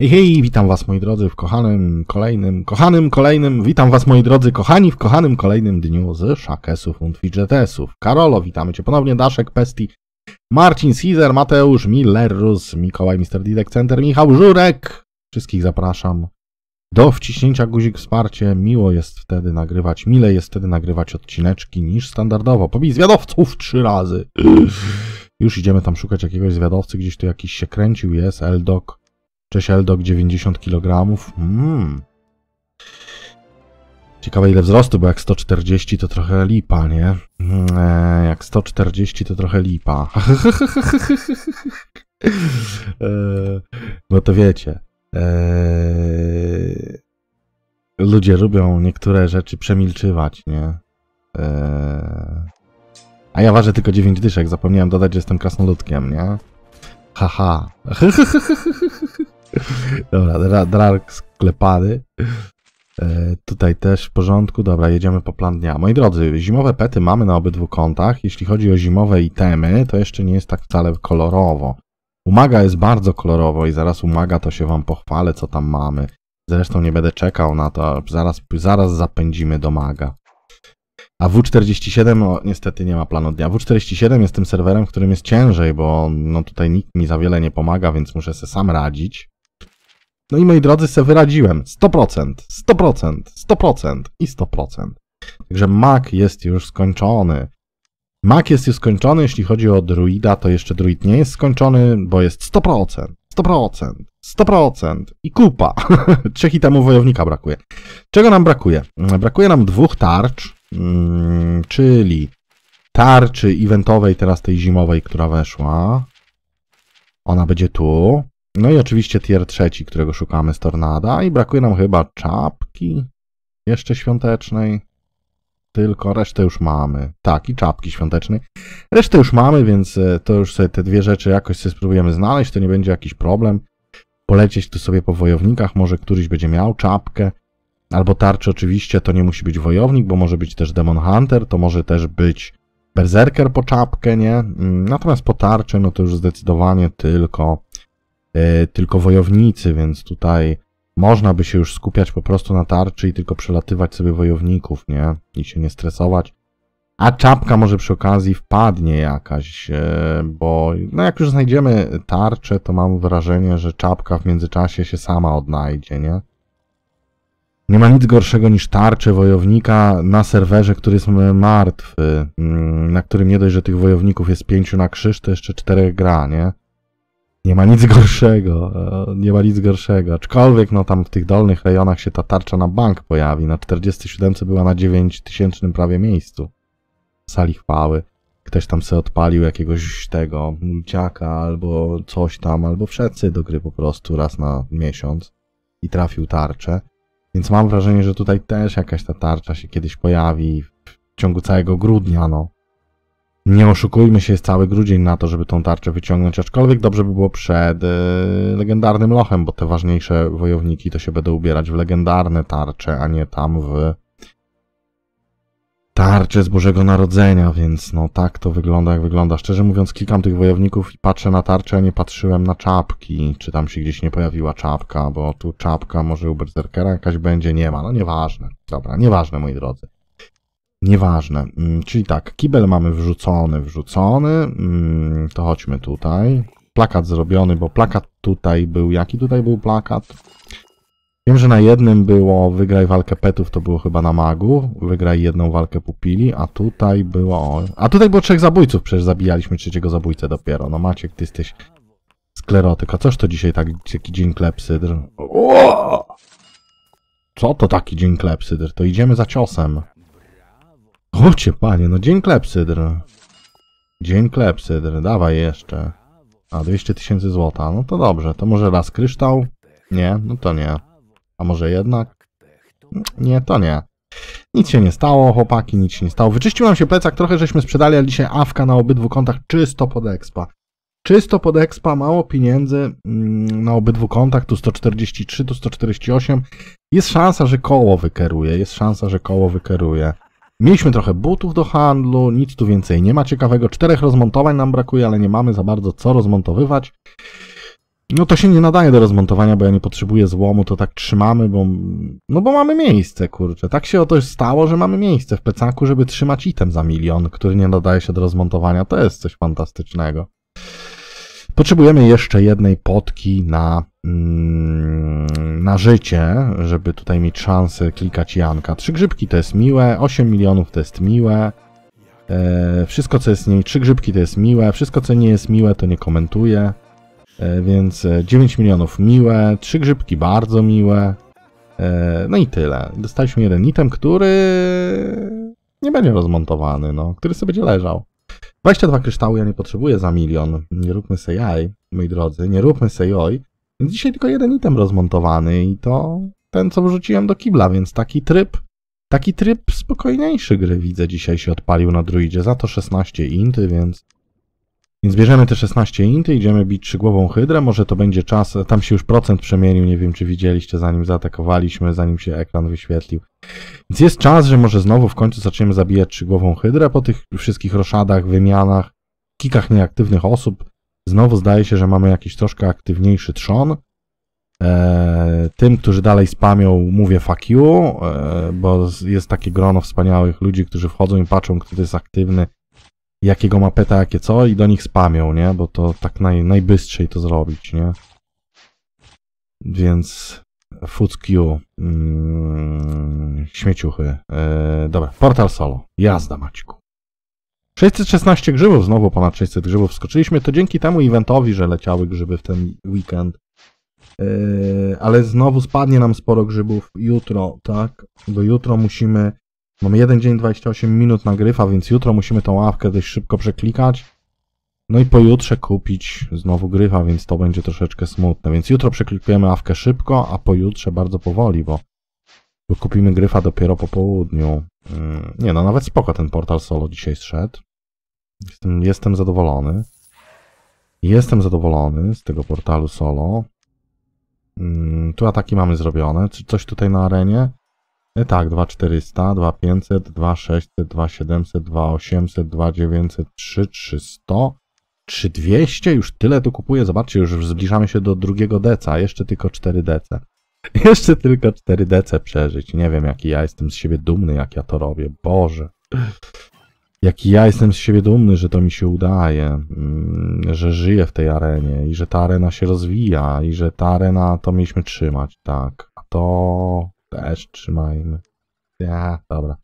Hej, hej, witam was moi drodzy w kochanym, kolejnym, kochanym, kolejnym, witam was moi drodzy kochani w kochanym kolejnym dniu z Szakesów und Fidgetesów. Karolo, witamy cię ponownie, Daszek, Pesti, Marcin, Caesar, Mateusz, Millerus, Mikołaj, Mister Didek Center, Michał Żurek. Wszystkich zapraszam do wciśnięcia guzik wsparcie. Miło jest wtedy nagrywać, mile jest wtedy nagrywać odcineczki niż standardowo. Pobij zwiadowców trzy razy. Już idziemy tam szukać jakiegoś zwiadowcy, gdzieś tu jakiś się kręcił, jest, Eldok. Cześć Eldok, 90 kg. Mm. Ciekawe ile wzrostu, bo jak 140 to trochę lipa, nie? Eee, jak 140 to trochę lipa. eee, no to wiecie. Eee, ludzie lubią niektóre rzeczy przemilczywać, nie? E, a ja ważę tylko 9 dyszek, zapomniałem dodać, że jestem krasnoludkiem, nie? Haha. Dobra, dra sklepany. E, tutaj też w porządku. Dobra, jedziemy po plan dnia. Moi drodzy, zimowe pety mamy na obydwu kątach. Jeśli chodzi o zimowe itemy, to jeszcze nie jest tak wcale kolorowo. Umaga jest bardzo kolorowo i zaraz umaga to się wam pochwalę, co tam mamy. Zresztą nie będę czekał na to, zaraz, zaraz zapędzimy do maga. A W47 no, niestety nie ma planu dnia. W47 jest tym serwerem, w którym jest ciężej, bo no, tutaj nikt mi za wiele nie pomaga, więc muszę sobie sam radzić. No i moi drodzy, se wyradziłem. 100%, 100%, 100% i 100%. Także mak jest już skończony. Mak jest już skończony, jeśli chodzi o druida, to jeszcze druid nie jest skończony, bo jest 100%, 100%, 100% i kupa. Trzech itemów wojownika brakuje. Czego nam brakuje? Brakuje nam dwóch tarcz, mm, czyli tarczy eventowej, teraz tej zimowej, która weszła. Ona będzie tu. No i oczywiście tier trzeci, którego szukamy z Tornada i brakuje nam chyba czapki jeszcze świątecznej. Tylko resztę już mamy. Tak, i czapki świątecznej. Resztę już mamy, więc e, to już sobie te dwie rzeczy jakoś sobie spróbujemy znaleźć, to nie będzie jakiś problem. Polecieć tu sobie po wojownikach, może któryś będzie miał czapkę. Albo tarczy oczywiście, to nie musi być wojownik, bo może być też Demon Hunter, to może też być berserker po czapkę, nie? Mm, natomiast po tarczy, no to już zdecydowanie tylko Y, tylko wojownicy, więc tutaj można by się już skupiać po prostu na tarczy i tylko przelatywać sobie wojowników, nie? I się nie stresować. A czapka może przy okazji wpadnie jakaś, y, bo no jak już znajdziemy tarczę, to mam wrażenie, że czapka w międzyczasie się sama odnajdzie, nie? Nie ma nic gorszego niż tarczę wojownika na serwerze, który jest martwy, mm, na którym nie dość, że tych wojowników jest pięciu na krzyż, to jeszcze czterech gra, nie? Nie ma nic gorszego, e, nie ma nic gorszego. Aczkolwiek no tam w tych dolnych rejonach się ta tarcza na bank pojawi. Na 47 była na 9000 prawie miejscu. W sali chwały. Ktoś tam se odpalił jakiegoś tego mulciaka albo coś tam, albo wszedł do gry po prostu raz na miesiąc i trafił tarczę. Więc mam wrażenie, że tutaj też jakaś ta tarcza się kiedyś pojawi w ciągu całego grudnia, no. Nie oszukujmy się, jest cały grudzień na to, żeby tą tarczę wyciągnąć, aczkolwiek dobrze by było przed yy, legendarnym lochem, bo te ważniejsze wojowniki to się będą ubierać w legendarne tarcze, a nie tam w tarcze z Bożego Narodzenia, więc no tak to wygląda, jak wygląda. Szczerze mówiąc, klikam tych wojowników i patrzę na tarczę, a nie patrzyłem na czapki, czy tam się gdzieś nie pojawiła czapka, bo tu czapka może u Berserkera jakaś będzie, nie ma, no nieważne. Dobra, nieważne moi drodzy. Nieważne. Mm, czyli tak, kibel mamy wrzucony, wrzucony. Mm, to chodźmy tutaj. Plakat zrobiony, bo plakat tutaj był. Jaki tutaj był plakat? Wiem, że na jednym było wygraj walkę petów, to było chyba na magu. Wygraj jedną walkę pupili, a tutaj było... A tutaj było trzech zabójców, przecież zabijaliśmy trzeciego zabójcę dopiero. No Maciek, ty jesteś sklerotyk. A coż to dzisiaj tak, taki dzień klepsydr? Co to taki dzień klepsydr? To idziemy za ciosem. Chodźcie, panie, no dzień klepsydr. Dzień klepsydr, dawaj jeszcze. A, 200 tysięcy złota, no to dobrze, to może raz kryształ? Nie, no to nie. A może jednak? Nie, to nie. Nic się nie stało, chłopaki, nic się nie stało. Wyczyścił nam się plecak, trochę żeśmy sprzedali, ale dzisiaj awka na obydwu kontach, czysto pod expa. Czysto pod expa, mało pieniędzy mm, na obydwu kontach, tu 143, tu 148. Jest szansa, że koło wykeruje, jest szansa, że koło wykeruje. Mieliśmy trochę butów do handlu, nic tu więcej nie ma ciekawego. Czterech rozmontowań nam brakuje, ale nie mamy za bardzo co rozmontowywać. No to się nie nadaje do rozmontowania, bo ja nie potrzebuję złomu, to tak trzymamy, bo... No bo mamy miejsce, kurczę. Tak się oto stało, że mamy miejsce w plecaku, żeby trzymać item za milion, który nie nadaje się do rozmontowania. To jest coś fantastycznego. Potrzebujemy jeszcze jednej potki na, mm, na życie, żeby tutaj mieć szansę klikać Janka. Trzy grzybki to jest miłe, 8 milionów to jest miłe. E, wszystko co jest nie, trzy grzybki to jest miłe, wszystko co nie jest miłe to nie komentuję. E, więc 9 e, milionów miłe, trzy grzybki bardzo miłe. E, no i tyle. Dostaliśmy jeden item, który nie będzie rozmontowany, no, który sobie będzie leżał. 22 kryształu ja nie potrzebuję za milion. Nie róbmy sejaj, moi drodzy, nie róbmy sej Dzisiaj tylko jeden item rozmontowany i to ten, co wrzuciłem do kibla, więc taki tryb, taki tryb spokojniejszy gry widzę dzisiaj się odpalił na druidzie. Za to 16 inty, więc... Więc bierzemy te 16 inty, idziemy bić trzygłową hydrę, może to będzie czas, tam się już procent przemienił, nie wiem czy widzieliście zanim zaatakowaliśmy, zanim się ekran wyświetlił. Więc jest czas, że może znowu w końcu zaczniemy zabijać trzygłową hydrę po tych wszystkich roszadach, wymianach, kikach nieaktywnych osób. Znowu zdaje się, że mamy jakiś troszkę aktywniejszy trzon. E, tym, którzy dalej spamią, mówię fuck you, e, bo jest takie grono wspaniałych ludzi, którzy wchodzą i patrzą, kto jest aktywny, jakiego ma peta, jakie co i do nich spamią, nie? Bo to tak naj, najbystrzej to zrobić, nie? Więc fuck Q, mm, śmieciuchy, e, dobra, Portal Solo, jazda Maćku. 616 grzybów, znowu ponad 600 grzybów skoczyliśmy. To dzięki temu eventowi, że leciały grzyby w ten weekend. E, ale znowu spadnie nam sporo grzybów jutro, tak? Bo jutro musimy... Mamy jeden dzień 28 minut na gryfa, więc jutro musimy tą ławkę dość szybko przeklikać. No i pojutrze kupić znowu gryfa, więc to będzie troszeczkę smutne. Więc jutro przeklikujemy ławkę szybko, a pojutrze bardzo powoli, bo, bo kupimy gryfa dopiero po południu. Mm, nie no, nawet spoko ten portal solo dzisiaj zszedł. Jestem, jestem zadowolony. Jestem zadowolony z tego portalu solo. Mm, tu ataki mamy zrobione. Czy coś tutaj na arenie? E, tak, 2400, 2500, 2600, 2700, 2800, 2900, 3300, 3200. Już tyle tu kupuję. Zobaczcie, już zbliżamy się do drugiego deca. Jeszcze tylko 4 dece. Jeszcze tylko 4 dece przeżyć. Nie wiem, jaki ja jestem z siebie dumny, jak ja to robię. Boże jaki ja jestem z siebie dumny, że to mi się udaje, mm, że żyję w tej arenie i że ta arena się rozwija i że ta arena to mieliśmy trzymać, tak. A to też trzymajmy. Ja, dobra.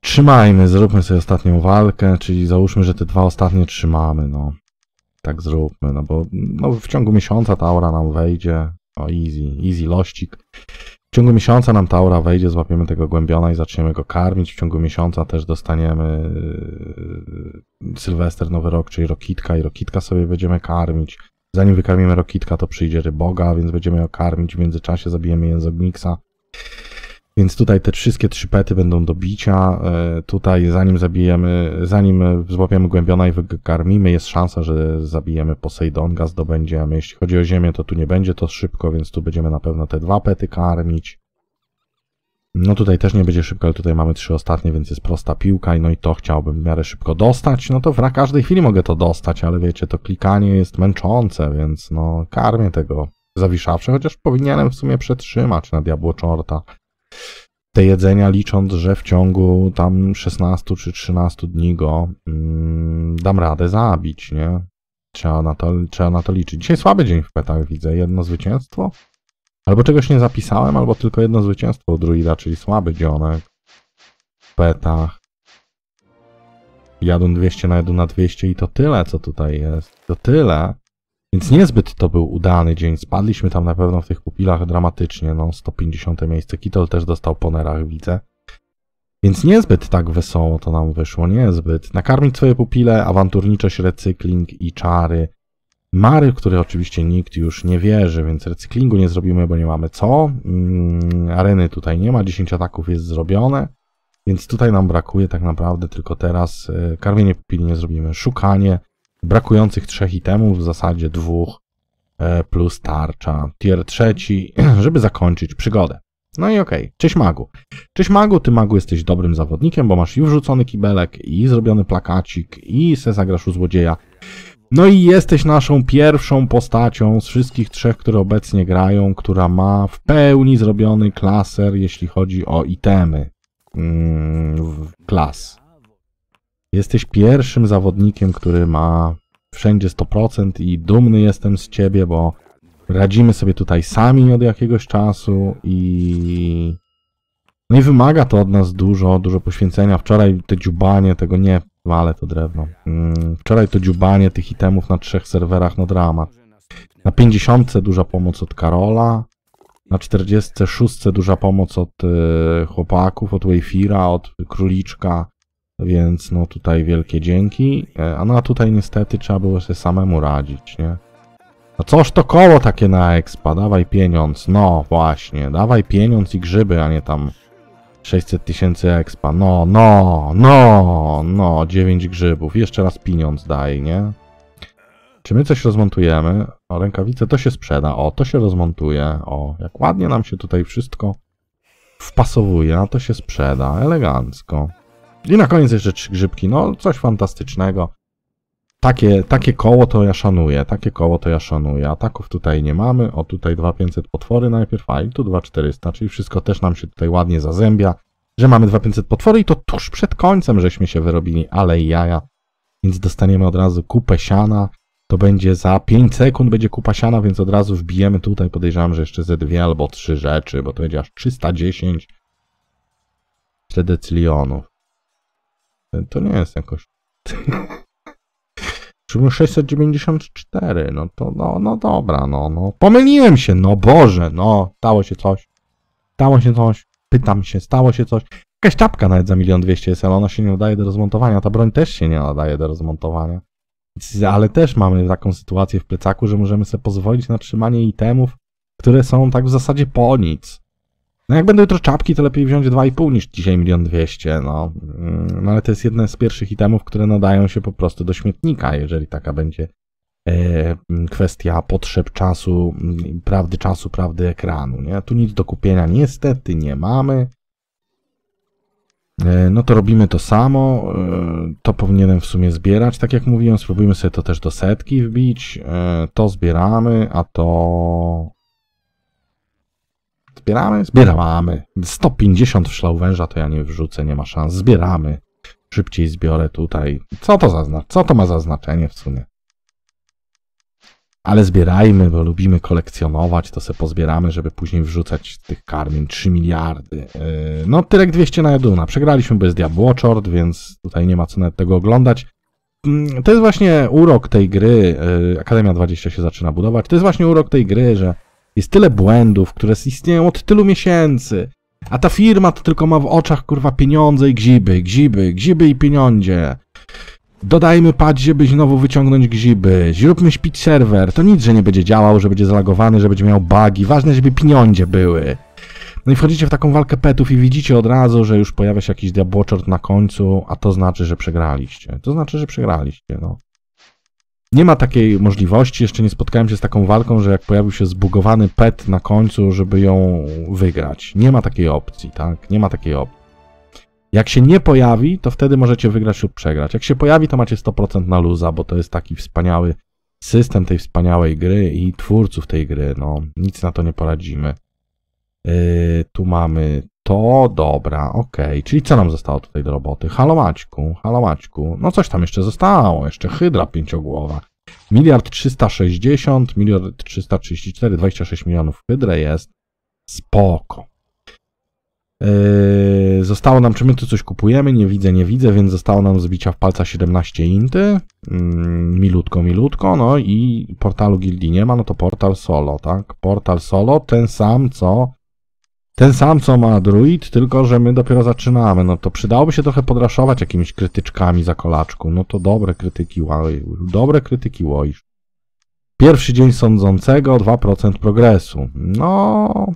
Trzymajmy, zróbmy sobie ostatnią walkę, czyli załóżmy, że te dwa ostatnie trzymamy, no. Tak zróbmy, no bo no, w ciągu miesiąca ta aura nam wejdzie. O, no, easy, easy lościk. W ciągu miesiąca nam ta aura wejdzie, złapiemy tego głębiona i zaczniemy go karmić. W ciągu miesiąca też dostaniemy yy, Sylwester, Nowy Rok, czyli Rokitka i Rokitka sobie będziemy karmić. Zanim wykarmimy Rokitka, to przyjdzie Ryboga, więc będziemy ją karmić. W międzyczasie zabijemy Jęzogniksa, więc tutaj te wszystkie trzy pety będą do bicia. E, tutaj zanim zabijemy, zanim złapiemy głębiona i wykarmimy, jest szansa, że zabijemy Poseidonga, zdobędziemy. Jeśli chodzi o ziemię, to tu nie będzie to szybko, więc tu będziemy na pewno te dwa pety karmić. No tutaj też nie będzie szybko, ale tutaj mamy trzy ostatnie, więc jest prosta piłka i no i to chciałbym w miarę szybko dostać. No to w każdej chwili mogę to dostać, ale wiecie, to klikanie jest męczące, więc no karmię tego zawiszawszy, chociaż powinienem w sumie przetrzymać na Diabłoczorta te jedzenia, licząc, że w ciągu tam 16 czy 13 dni go mm, dam radę zabić, nie? Trzeba na, to, trzeba na to liczyć. Dzisiaj słaby dzień w petach widzę. Jedno zwycięstwo? Albo czegoś nie zapisałem, albo tylko jedno zwycięstwo u druida, czyli słaby dzionek w petach. Jadą 200 na jadun na 200 i to tyle, co tutaj jest. To tyle. Więc niezbyt to był udany dzień. Spadliśmy tam na pewno w tych pupilach dramatycznie. No, 150 miejsce. Kitol też dostał po nerach, widzę. Więc niezbyt tak wesoło to nam wyszło, niezbyt. Nakarmić swoje pupile, awanturniczość, recykling i czary. Mary, w który oczywiście nikt już nie wierzy, więc recyklingu nie zrobimy, bo nie mamy co. Mm, areny tutaj nie ma, 10 ataków jest zrobione. Więc tutaj nam brakuje tak naprawdę tylko teraz. Y, karmienie pupili nie zrobimy. Szukanie, brakujących trzech itemów, w zasadzie dwóch, e, plus tarcza, tier trzeci, żeby zakończyć przygodę. No i okej, okay. cześć magu. Cześć magu, ty magu jesteś dobrym zawodnikiem, bo masz i wrzucony kibelek, i zrobiony plakacik, i se zagrasz u złodzieja. No i jesteś naszą pierwszą postacią z wszystkich trzech, które obecnie grają, która ma w pełni zrobiony klaser, jeśli chodzi o itemy mm, klas. Jesteś pierwszym zawodnikiem, który ma wszędzie 100% i dumny jestem z ciebie, bo radzimy sobie tutaj sami od jakiegoś czasu i... No i wymaga to od nas dużo, dużo poświęcenia. Wczoraj te dziubanie, tego nie ale to drewno. Mm, wczoraj to dziubanie tych itemów na trzech serwerach, no dramat. Na 50 duża pomoc od Karola, na 46 duża pomoc od y, chłopaków, od Wayfira, od Króliczka, więc no tutaj wielkie dzięki. E, a no a tutaj niestety trzeba było się samemu radzić, nie? No coż to koło takie na expa, dawaj pieniądz, no właśnie, dawaj pieniądz i grzyby, a nie tam 600 tysięcy expa, no, no, no, no, 9 grzybów, jeszcze raz pieniądz daj, nie? Czy my coś rozmontujemy? O, rękawice, to się sprzeda, o, to się rozmontuje, o, jak ładnie nam się tutaj wszystko wpasowuje, a to się sprzeda, elegancko. I na koniec jeszcze trzy grzybki. No, coś fantastycznego. Takie, takie koło to ja szanuję, takie koło to ja szanuję. Ataków tutaj nie mamy. O, tutaj 2500 potwory najpierw, a i tu 2400, czyli wszystko też nam się tutaj ładnie zazębia, że mamy 2500 potwory i to tuż przed końcem żeśmy się wyrobili, ale jaja. Więc dostaniemy od razu kupę siana. To będzie za 5 sekund będzie kupa siana, więc od razu wbijemy tutaj. Podejrzewam, że jeszcze ze dwie albo trzy rzeczy, bo to będzie aż 310 tredecylionów. To nie jest jakoś... Przyjmę 694, no to, no, no dobra, no, no. Pomyliłem się, no Boże, no, stało się coś. Stało się coś, pytam się, stało się coś. Jakaś czapka nawet za milion dwieście jest, ale ona się nie nadaje do rozmontowania, ta broń też się nie nadaje do rozmontowania. Ale też mamy taką sytuację w plecaku, że możemy sobie pozwolić na trzymanie itemów, które są tak w zasadzie po nic. No jak będą jutro czapki, to lepiej wziąć 2,5 niż dzisiaj milion 200 no. Mm, no ale to jest jeden z pierwszych itemów, które nadają się po prostu do śmietnika, jeżeli taka będzie e, mm, kwestia potrzeb czasu, mm, prawdy czasu, prawdy ekranu, nie? Tu nic do kupienia niestety nie mamy. E, no to robimy to samo, e, to powinienem w sumie zbierać, tak jak mówiłem, spróbujmy sobie to też do setki wbić, e, to zbieramy, a to Zbieramy? Zbieramy. 150 w szlał węża to ja nie wrzucę, nie ma szans. Zbieramy. Szybciej zbiorę tutaj. Co to, zazna co to ma za znaczenie w sumie? Ale zbierajmy, bo lubimy kolekcjonować, to se pozbieramy, żeby później wrzucać tych karmin 3 miliardy. Yy, no, tyrek 200 na Jaduna. Przegraliśmy bez Diabłoczord, więc tutaj nie ma co nawet tego oglądać. Yy, to jest właśnie urok tej gry, yy, Akademia 20 się zaczyna budować, to jest właśnie urok tej gry, że jest tyle błędów, które istnieją od tylu miesięcy. A ta firma to tylko ma w oczach kurwa pieniądze i gziby, gziby, gziby i pieniądze. Dodajmy pad, żeby znowu wyciągnąć gziby. Zróbmy śpić serwer. To nic, że nie będzie działał, że będzie zalagowany, że będzie miał bugi. Ważne, żeby pieniądze były. No i wchodzicie w taką walkę petów i widzicie od razu, że już pojawia się jakiś diabłoczort na końcu, a to znaczy, że przegraliście. To znaczy, że przegraliście, no. Nie ma takiej możliwości, jeszcze nie spotkałem się z taką walką, że jak pojawił się zbugowany pet na końcu, żeby ją wygrać. Nie ma takiej opcji, tak? Nie ma takiej opcji. Jak się nie pojawi, to wtedy możecie wygrać lub przegrać. Jak się pojawi, to macie 100% na luza, bo to jest taki wspaniały system tej wspaniałej gry i twórców tej gry. No, nic na to nie poradzimy. Yy, tu mamy to dobra, okej. Okay. Czyli co nam zostało tutaj do roboty? Halo Maćku, halo Maćku. No coś tam jeszcze zostało, jeszcze hydra pięciogłowa. Miliard 360, miliard 334, 26 milionów hydra jest. Spoko. Yy, zostało nam, czy my tu coś kupujemy? Nie widzę, nie widzę, więc zostało nam zbicia w palca 17 inty. Yy, milutko, milutko. No i portalu gildii nie ma, no to portal solo, tak? Portal solo, ten sam co ten sam co ma druid, tylko że my dopiero zaczynamy. No to przydałoby się trochę podraszować jakimiś krytyczkami za kolaczku. No to dobre krytyki, dobre krytyki łoisz. Pierwszy dzień sądzącego, 2% progresu. No...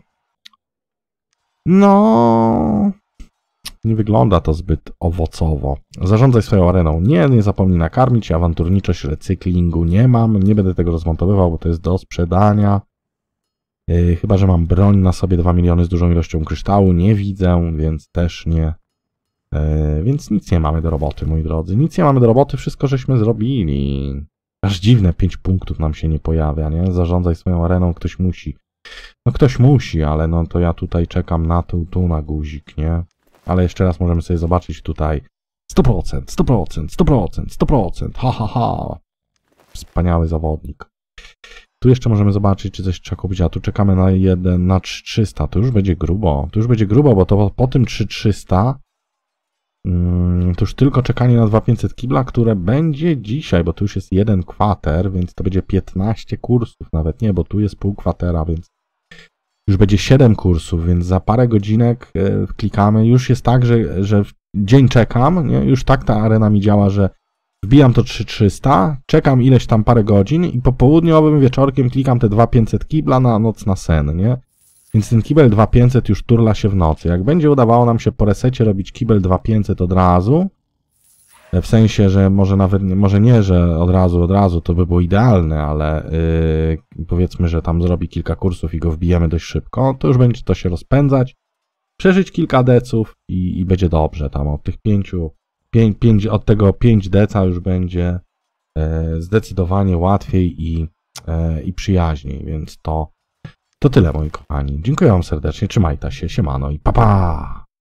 No... Nie wygląda to zbyt owocowo. Zarządzaj swoją areną. Nie, nie zapomnij nakarmić. Awanturniczość recyklingu nie mam. Nie będę tego rozmontowywał, bo to jest do sprzedania. Yy, chyba, że mam broń na sobie 2 miliony z dużą ilością kryształu, nie widzę, więc też nie. Yy, więc nic nie mamy do roboty, moi drodzy. Nic nie mamy do roboty, wszystko żeśmy zrobili. Aż dziwne, 5 punktów nam się nie pojawia, nie? Zarządzaj swoją areną, ktoś musi. No ktoś musi, ale no to ja tutaj czekam na tu, tu na guzik, nie? Ale jeszcze raz możemy sobie zobaczyć tutaj. 100%, 100%, 100%, 100%, ha ha ha. Wspaniały zawodnik. Tu jeszcze możemy zobaczyć, czy coś trzeba kupić, a tu czekamy na 1, na 300. to już będzie grubo, to już będzie grubo, bo to po tym 3300 Hmm, to już tylko czekanie na 2500 kibla, które będzie dzisiaj, bo tu już jest jeden kwater, więc to będzie 15 kursów, nawet nie, bo tu jest pół kwatera, więc już będzie 7 kursów, więc za parę godzinek e, klikamy. Już jest tak, że, że dzień czekam, nie? już tak ta arena mi działa, że Wbijam to 3300, czekam ileś tam parę godzin i po południowym wieczorkiem klikam te 2500 kibla na noc na sen, nie? Więc ten kibel 2500 już turla się w nocy. Jak będzie udawało nam się po resecie robić kibel 2500 od razu, e, w sensie, że może nawet, może nie, że od razu, od razu, to by było idealne, ale yy, powiedzmy, że tam zrobi kilka kursów i go wbijemy dość szybko, to już będzie to się rozpędzać, przeżyć kilka deców i, i będzie dobrze tam od tych pięciu 5, 5, od tego 5 deca już będzie e, zdecydowanie łatwiej i, e, i przyjaźniej, więc to, to tyle moi kochani. Dziękuję Wam serdecznie, trzymajcie się, siemano i pa pa!